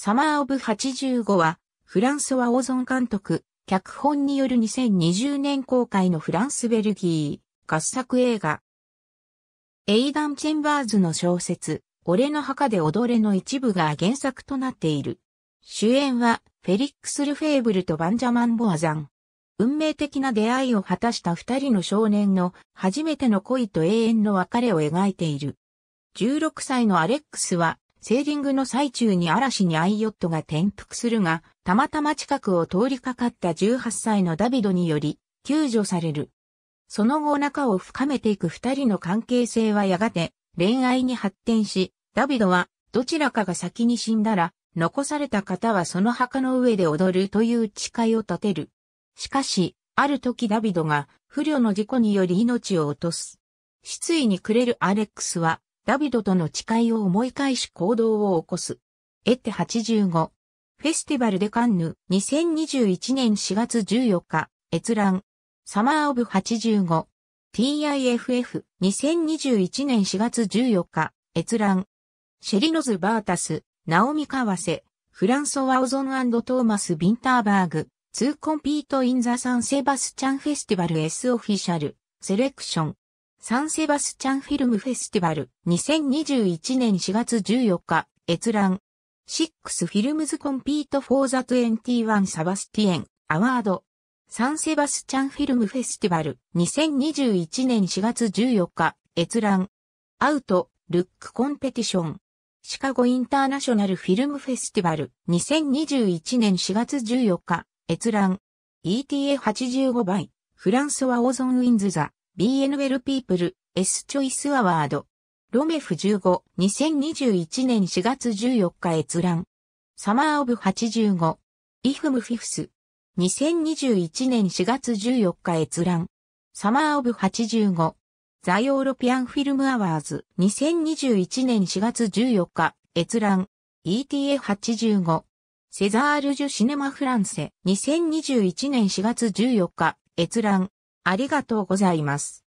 サマーオブ85は、フランスはオーゾン監督、脚本による2020年公開のフランス・ベルギー、合作映画。エイダン・チェンバーズの小説、俺の墓で踊れの一部が原作となっている。主演は、フェリックス・ルフェーブルとバンジャマン・ボアザン。運命的な出会いを果たした二人の少年の初めての恋と永遠の別れを描いている。16歳のアレックスはセーリングの最中に嵐にアイヨットが転覆するが、たまたま近くを通りかかった18歳のダビドにより、救助される。その後仲を深めていく二人の関係性はやがて恋愛に発展し、ダビドはどちらかが先に死んだら、残された方はその墓の上で踊るという誓いを立てる。しかし、ある時ダビドが不慮の事故により命を落とす。失意に暮れるアレックスはダビドとの誓いを思い返し行動を起こす。エテ85。フェスティバルデカンヌ2021年4月14日、閲覧。サマーオブ85。TIFF2021 年4月14日、閲覧。シェリノズ・バータス、ナオミ・カワセ、フランソワ・オゾントーマス・ビンターバーグ、2コンピート・イン・ザ・サン・セバスチャン・フェスティバルエス・オフィシャル、セレクション。サンセバスチャンフィルムフェスティバル2021年4月14日閲覧6 Films Compete for the 21サバスティエンアワードサンセバスチャンフィルムフェスティバル2021年4月14日閲覧アウトルックコンペティションシカゴインターナショナルフィルムフェスティバル2021年4月14日閲覧 ETA85 倍フランスはオーゾン・ウィンズ・ザ BNL People S チョイスアワード。ロメフ15、2021年4月14日閲覧。サマーオブ85。イフムフィフス。2021年4月14日閲覧。サマーオブ85。ザ・ヨーロピアンフィルムアワーズ。2021年4月14日閲覧。ETA85。セザール・ジュ・シネマ・フランセ。2021年4月14日閲覧。ありがとうございます。